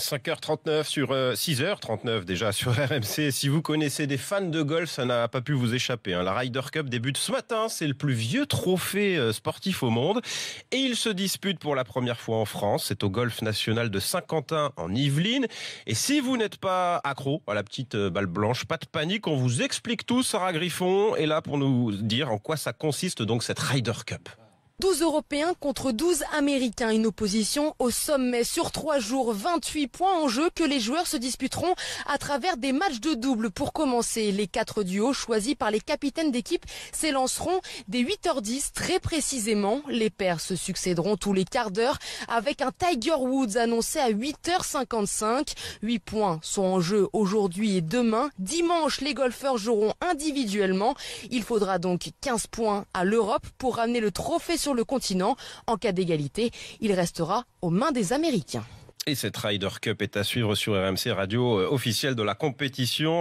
5h39 sur 6h39 euh, déjà sur RMC. Si vous connaissez des fans de golf, ça n'a pas pu vous échapper. Hein. La Ryder Cup débute ce matin. C'est le plus vieux trophée euh, sportif au monde et il se dispute pour la première fois en France. C'est au Golf National de Saint-Quentin en Yvelines. Et si vous n'êtes pas accro à la petite euh, balle blanche, pas de panique. On vous explique tout. Sarah Griffon est là pour nous dire en quoi ça consiste donc cette Ryder Cup. 12 Européens contre 12 Américains. Une opposition au sommet sur 3 jours, 28 points en jeu que les joueurs se disputeront à travers des matchs de double. Pour commencer, les quatre duos choisis par les capitaines d'équipe s'élanceront dès 8h10 très précisément. Les pairs se succéderont tous les quarts d'heure avec un Tiger Woods annoncé à 8h55. 8 points sont en jeu aujourd'hui et demain. Dimanche, les golfeurs joueront individuellement. Il faudra donc 15 points à l'Europe pour ramener le trophée sur le continent. En cas d'égalité, il restera aux mains des Américains. Et cette Ryder Cup est à suivre sur RMC Radio euh, officiel de la compétition.